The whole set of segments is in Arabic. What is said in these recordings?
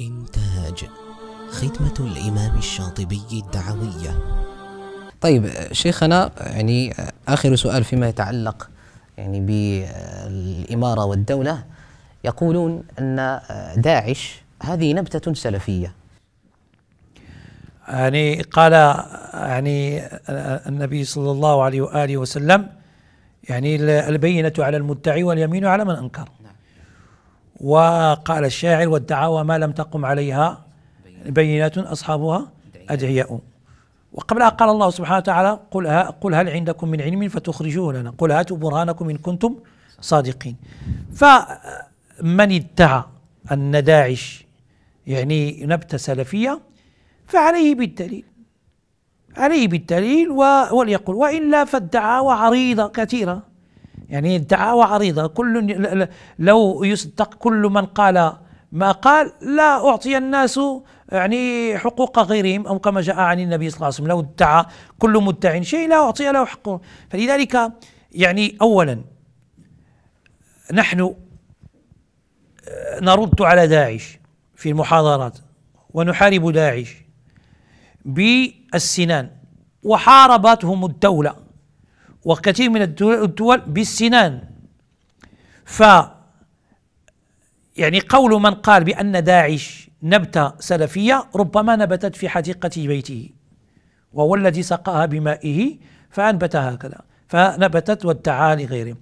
إنتاج خدمة الإمام الشاطبي الدعوية طيب شيخنا يعني آخر سؤال فيما يتعلق يعني بالإمارة والدولة يقولون أن داعش هذه نبتة سلفية يعني قال يعني النبي صلى الله عليه وآله وسلم يعني البينة على المدعي واليمين على من أنكر وقال الشاعر والدعاوى ما لم تقم عليها بينات أصحابها أدعياء وقبلها قال الله سبحانه وتعالى قل, قل هل عندكم من علم فتخرجوه لنا قل هاتوا برهانكم إن كنتم صادقين فمن ادعى أن داعش يعني نبتة سلفية فعليه بالدليل عليه بالدليل وليقل وإلا فالدعاوى عريضة كثيرة يعني دعاوى عريضة كل لو يصدق كل من قال ما قال لا أعطي الناس يعني حقوق غيرهم أو كما جاء عن النبي صلى الله عليه وسلم لو ادعى كل مدع شيء لا أعطي له حقه فلذلك يعني أولا نحن آه، نرد على داعش في المحاضرات ونحارب داعش بالسنان وحاربتهم الدولة وكثير من الدول بالسنان ف يعني قول من قال بأن داعش نبتة سلفية ربما نبتت في حديقة بيته وهو الذي سقاها بمائه فأنبت هكذا فنبتت وادعاها لغيره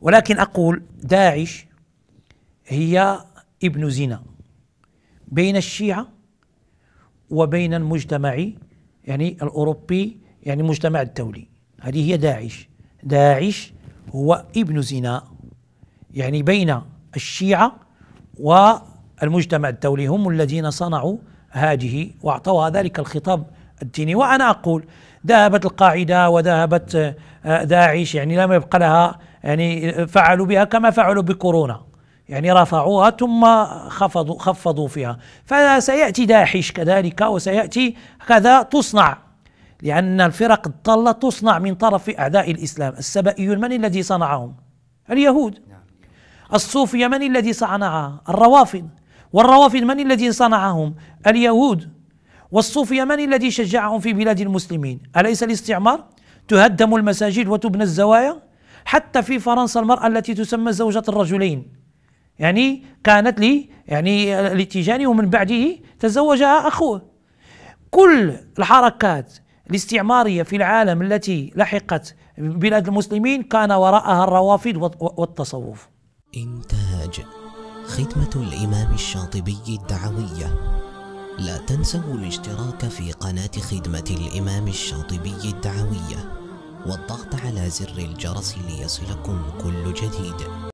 ولكن أقول داعش هي ابن زنا بين الشيعة وبين المجتمع يعني الأوروبي يعني المجتمع الدولي هذه هي داعش داعش هو ابن زنا يعني بين الشيعة والمجتمع الدولي هم الذين صنعوا هذه واعطوها ذلك الخطاب الديني وأنا أقول ذهبت القاعدة وذهبت آه، داعش يعني لم يبقى لها يعني فعلوا بها كما فعلوا بكورونا يعني رفعوها ثم خفضوا خفضوا فيها فسياتي داعش كذلك وسياتي كذا تصنع لأن الفرق الضالة تصنع من طرف أعداء الإسلام السبائيون من الذي صنعهم؟ اليهود الصوفية من الذي صنعها؟ الروافض والروافض من الذي صنعهم؟ اليهود والصوفية من الذي شجعهم في بلاد المسلمين؟ أليس الاستعمار؟ تهدم المساجد وتبنى الزوايا حتى في فرنسا المرأة التي تسمى زوجة الرجلين يعني كانت لي يعني لتيجاني ومن بعده تزوجها أخوه كل الحركات الاستعمارية في العالم التي لحقت بلاد المسلمين كان وراءها الروافد والتصوف إنتاج خدمة الإمام الشاطبي الدعوية لا تنسوا الاشتراك في قناة خدمة الإمام الشاطبي الدعوية والضغط على زر الجرس ليصلكم كل جديد